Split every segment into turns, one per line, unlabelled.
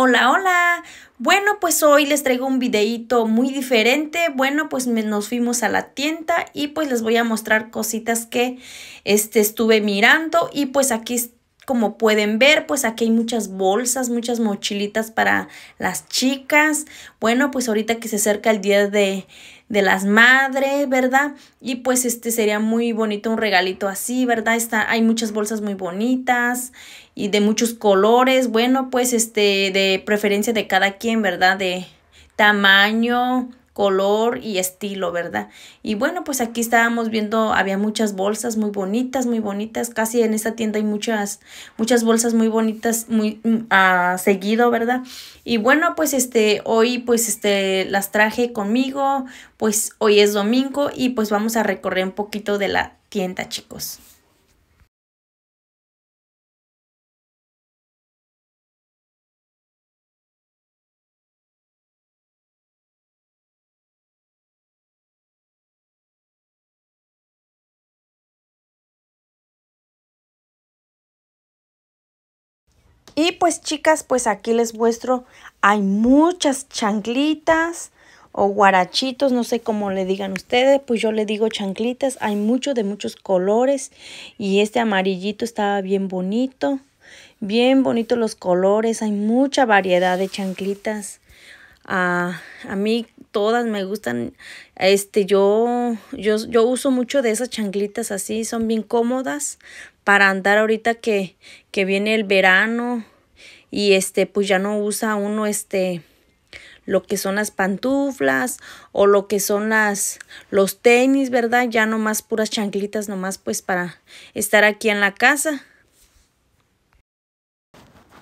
Hola, hola. Bueno, pues hoy les traigo un videíto muy diferente. Bueno, pues nos fuimos a la tienda y pues les voy a mostrar cositas que este, estuve mirando y pues aquí como pueden ver, pues aquí hay muchas bolsas, muchas mochilitas para las chicas. Bueno, pues ahorita que se acerca el día de, de las madres, ¿verdad? Y pues este sería muy bonito un regalito así, ¿verdad? Está, hay muchas bolsas muy bonitas y de muchos colores. Bueno, pues este de preferencia de cada quien, ¿verdad? De tamaño, color y estilo, ¿verdad? Y bueno, pues aquí estábamos viendo, había muchas bolsas muy bonitas, muy bonitas, casi en esta tienda hay muchas, muchas bolsas muy bonitas, muy mm, a seguido, ¿verdad? Y bueno, pues este, hoy pues este, las traje conmigo, pues hoy es domingo y pues vamos a recorrer un poquito de la tienda, chicos.
Y pues chicas,
pues aquí les muestro, hay muchas chanclitas o guarachitos, no sé cómo le digan ustedes, pues yo le digo chanclitas, hay mucho de muchos colores y este amarillito estaba bien bonito, bien bonito los colores, hay mucha variedad de chanclitas. Ah, a mí todas me gustan. Este, yo, yo, yo uso mucho de esas changlitas así, son bien cómodas para andar ahorita que, que viene el verano y este, pues ya no usa uno este lo que son las pantuflas o lo que son las los tenis, ¿verdad? Ya nomás puras changlitas nomás pues para estar aquí en la casa.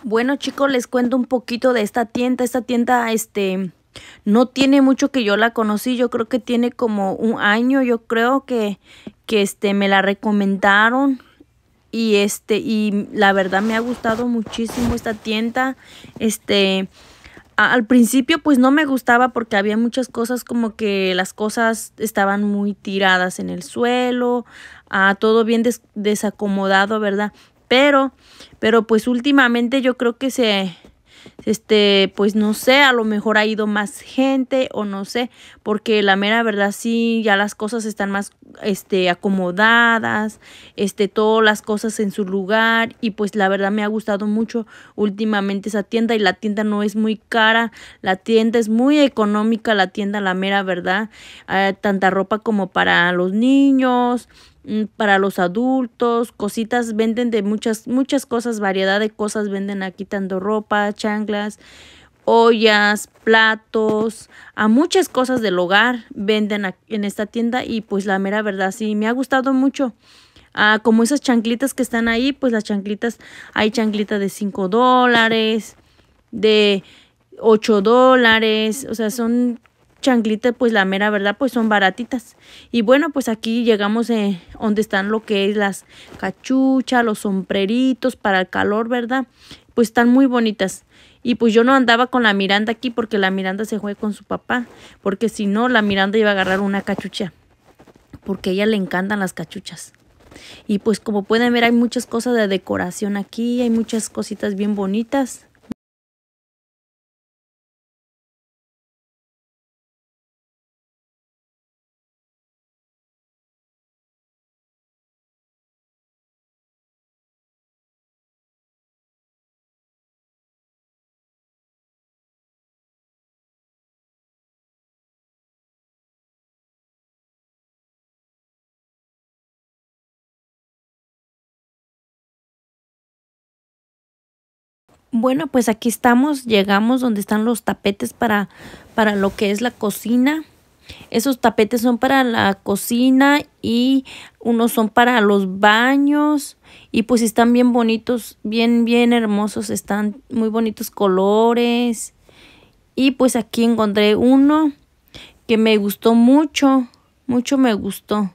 Bueno, chicos, les cuento un poquito de esta tienda. Esta tienda este no tiene mucho que yo la conocí, yo creo que tiene como un año, yo creo que, que este, me la recomendaron y este, y la verdad me ha gustado muchísimo esta tienda, este, al principio pues no me gustaba porque había muchas cosas como que las cosas estaban muy tiradas en el suelo, a, todo bien desacomodado, ¿verdad? Pero, pero pues últimamente yo creo que se, este, pues no sé, a lo mejor ha ido más gente o no sé, porque la mera verdad sí, ya las cosas están más, este, acomodadas, este, todas las cosas en su lugar y pues la verdad me ha gustado mucho últimamente esa tienda y la tienda no es muy cara, la tienda es muy económica, la tienda, la mera verdad, eh, tanta ropa como para los niños, Mm, para los adultos, cositas venden de muchas, muchas cosas, variedad de cosas venden aquí, tanto ropa, chanclas, ollas, platos, a muchas cosas del hogar venden en esta tienda y pues la mera verdad sí, me ha gustado mucho. Ah, como esas chanclitas que están ahí, pues las chanclitas, hay chanclitas de 5 dólares, de 8 dólares, o sea, son changlitas, pues la mera verdad, pues son baratitas. Y bueno, pues aquí llegamos eh, donde están lo que es las cachuchas, los sombreritos para el calor, ¿verdad? Pues están muy bonitas. Y pues yo no andaba con la Miranda aquí porque la Miranda se juega con su papá, porque si no, la Miranda iba a agarrar una cachucha, porque a ella le encantan las cachuchas. Y pues como pueden ver hay muchas cosas de decoración aquí, hay muchas cositas bien bonitas. Bueno, pues aquí estamos, llegamos donde están los tapetes para, para lo que es la cocina. Esos tapetes son para la cocina y unos son para los baños. Y pues están bien bonitos, bien, bien hermosos, están muy bonitos colores. Y pues aquí encontré uno que me gustó mucho, mucho me gustó.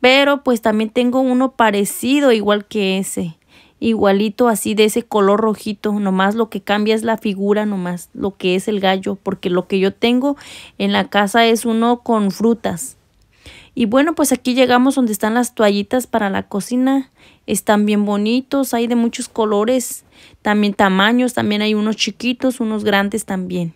Pero pues también tengo uno parecido igual que ese igualito así de ese color rojito, nomás lo que cambia es la figura, nomás lo que es el gallo, porque lo que yo tengo en la casa es uno con frutas. Y bueno, pues aquí llegamos donde están las toallitas para la cocina. Están bien bonitos, hay de muchos colores, también tamaños, también hay unos chiquitos, unos grandes también.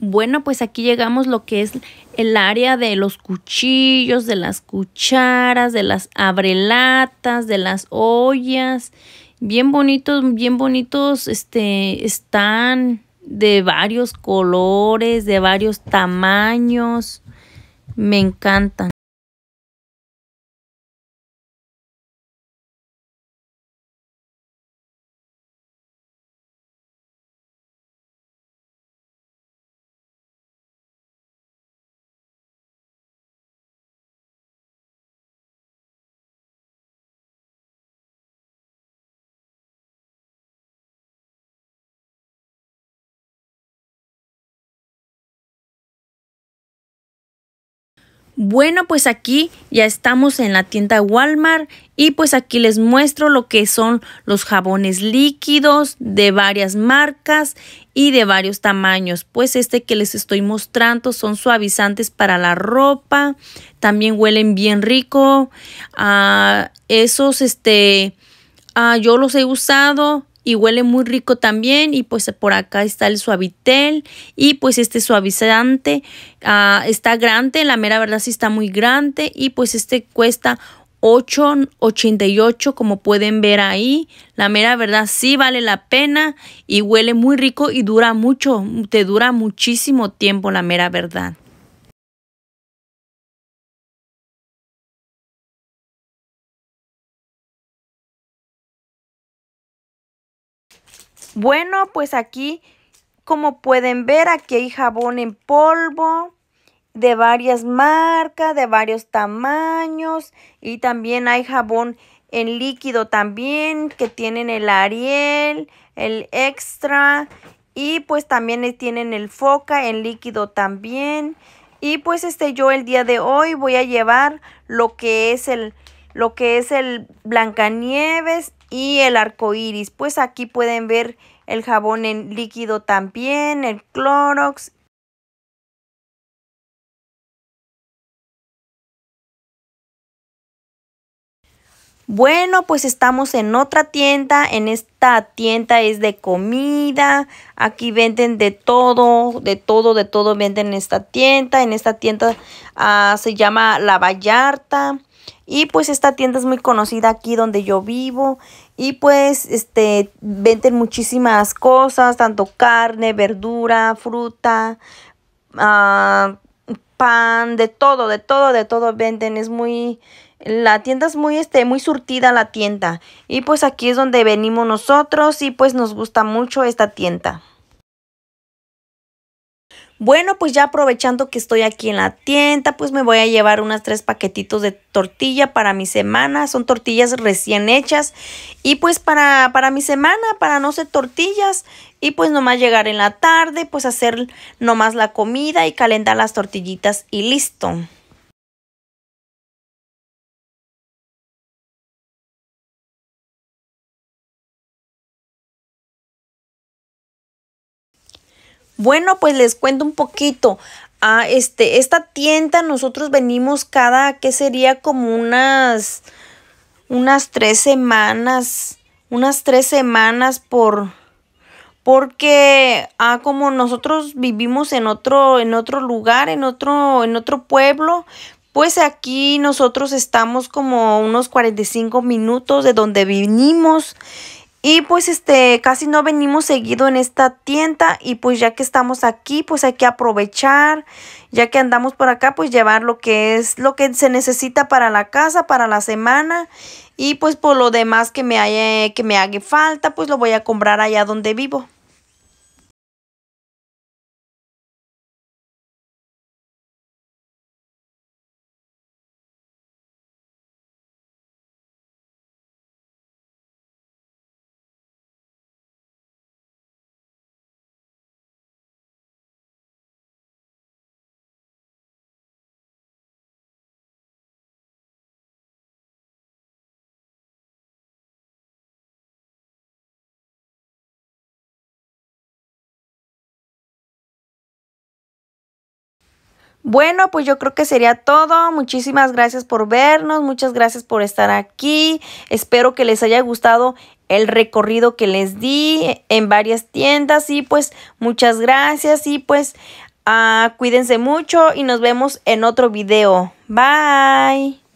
Bueno, pues aquí llegamos lo que es el área de los cuchillos, de las cucharas, de las abrelatas, de las ollas. Bien bonitos, bien bonitos este, están de varios colores, de varios tamaños. Me encantan. Bueno, pues aquí ya estamos en la tienda Walmart y pues aquí les muestro lo que son los jabones líquidos de varias marcas y de varios tamaños. Pues este que les estoy mostrando son suavizantes para la ropa, también huelen bien rico. Ah, esos, este, ah, yo los he usado y huele muy rico también y pues por acá está el suavitel y pues este suavizante ah, está grande, la mera verdad sí está muy grande y pues este cuesta 8.88 como pueden ver ahí. La mera verdad sí vale la pena y huele muy rico y dura mucho, te dura muchísimo tiempo la mera verdad. Bueno, pues aquí, como pueden ver, aquí hay jabón en polvo de varias marcas, de varios tamaños y también hay jabón en líquido también que tienen el Ariel, el Extra y pues también tienen el Foca en líquido también. Y pues este yo el día de hoy voy a llevar lo que es el lo que es el Blancanieves y el arco iris. Pues aquí pueden ver el jabón en líquido también, el Clorox Bueno, pues estamos en otra tienda. En esta tienda es de comida. Aquí venden de todo, de todo, de todo venden en esta tienda. En esta tienda ah, se llama La Vallarta. Y pues esta tienda es muy conocida aquí donde yo vivo. Y pues este venden muchísimas cosas, tanto carne, verdura, fruta, ah, pan, de todo, de todo, de todo venden. Es muy la tienda es muy este muy surtida la tienda y pues aquí es donde venimos nosotros y pues nos gusta mucho esta tienda. Bueno, pues ya aprovechando que estoy aquí en la tienda, pues me voy a llevar unas tres paquetitos de tortilla para mi semana. Son tortillas recién hechas. Y pues para, para mi semana, para no ser tortillas. Y pues nomás llegar en la tarde, pues hacer nomás la comida y calentar las tortillitas y listo. Bueno, pues les cuento un poquito. A ah, este, esta tienda nosotros venimos cada, ¿qué sería como unas, unas tres semanas, unas tres semanas por, porque, ah, como nosotros vivimos en otro, en otro lugar, en otro, en otro pueblo, pues aquí nosotros estamos como unos 45 minutos de donde vinimos y pues este, casi no venimos seguido en esta tienda y pues ya que estamos aquí, pues hay que aprovechar, ya que andamos por acá, pues llevar lo que es lo que se necesita para la casa, para la semana y pues por lo demás que me haya que me haga falta, pues lo voy a comprar allá donde vivo. Bueno, pues yo creo que sería todo. Muchísimas gracias por vernos, muchas gracias por estar aquí. Espero que les haya gustado el recorrido que les di en varias tiendas y pues muchas gracias y pues ah, cuídense mucho y nos vemos en otro video. Bye.